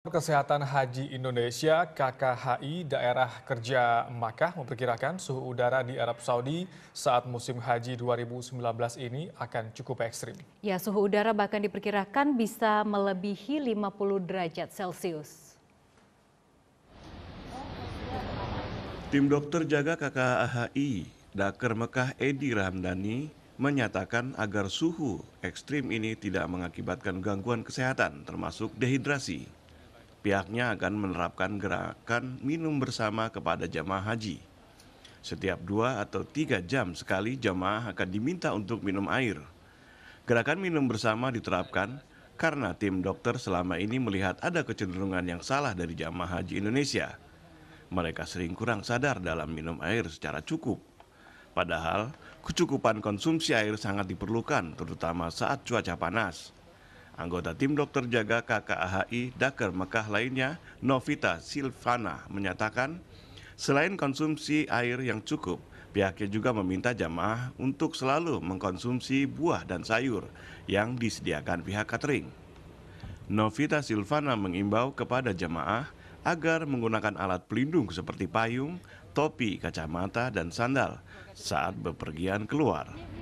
Kesehatan Haji Indonesia KKHI Daerah Kerja Makkah memperkirakan suhu udara di Arab Saudi saat musim haji 2019 ini akan cukup ekstrim. Ya, suhu udara bahkan diperkirakan bisa melebihi 50 derajat Celcius. Tim dokter jaga KKHI Daker Mekah Edi Ramdhani menyatakan agar suhu ekstrim ini tidak mengakibatkan gangguan kesehatan termasuk dehidrasi pihaknya akan menerapkan gerakan minum bersama kepada jamaah haji. Setiap dua atau tiga jam sekali jamaah akan diminta untuk minum air. Gerakan minum bersama diterapkan karena tim dokter selama ini melihat ada kecenderungan yang salah dari jamaah haji Indonesia. Mereka sering kurang sadar dalam minum air secara cukup. Padahal, kecukupan konsumsi air sangat diperlukan, terutama saat cuaca panas. Anggota tim dokter jaga KKAHI Daker Mekah lainnya, Novita Silvana, menyatakan selain konsumsi air yang cukup, pihaknya juga meminta jamaah untuk selalu mengkonsumsi buah dan sayur yang disediakan pihak catering. Novita Silvana mengimbau kepada jamaah agar menggunakan alat pelindung seperti payung, topi, kacamata, dan sandal saat bepergian keluar.